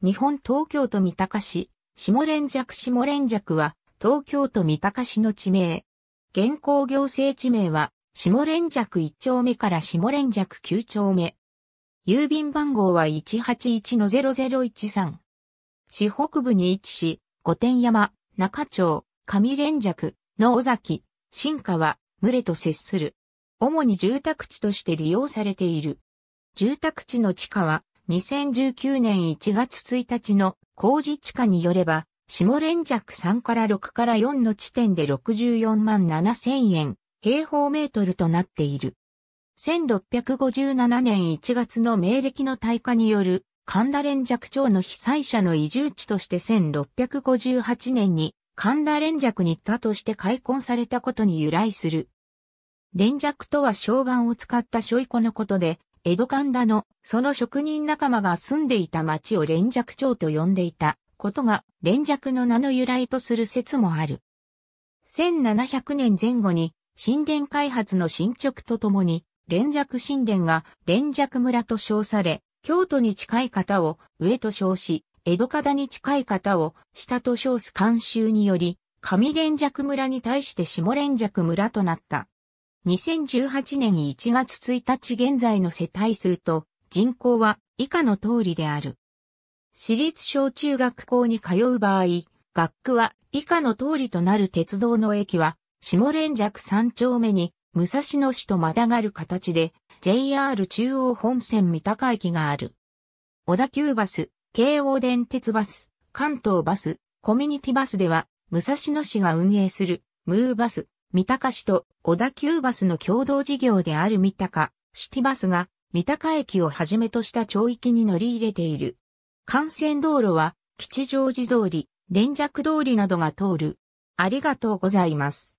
日本東京都三鷹市、下連弱下連弱は、東京都三鷹市の地名。現行行政地名は、下連弱1丁目から下連弱9丁目。郵便番号は181-0013。市北部に位置し、御殿山、中町、上連弱、野尾崎、新川、群れと接する。主に住宅地として利用されている。住宅地の地下は、2019年1月1日の工事地下によれば、下連弱3から6から4の地点で64万7千円、平方メートルとなっている。1657年1月の明暦の大火による神田連弱町の被災者の移住地として1658年に神田連弱に他として開墾されたことに由来する。連弱とは小板を使った小囲庫のことで、江戸神田のその職人仲間が住んでいた町を連尺町と呼んでいたことが連尺の名の由来とする説もある。1700年前後に神殿開発の進捗とともに連尺神殿が連尺村と称され、京都に近い方を上と称し、江戸方に近い方を下と称す慣習により、上連尺村に対して下連尺村となった。2018年1月1日現在の世帯数と人口は以下の通りである。私立小中学校に通う場合、学区は以下の通りとなる鉄道の駅は、下連弱3丁目に、武蔵野市とまたがる形で、JR 中央本線三鷹駅がある。小田急バス、京王電鉄バス、関東バス、コミュニティバスでは、武蔵野市が運営する、ムーバス、三鷹市と小田急バスの共同事業である三鷹、シティバスが三鷹駅をはじめとした町域に乗り入れている。幹線道路は吉祥寺通り、連尺通りなどが通る。ありがとうございます。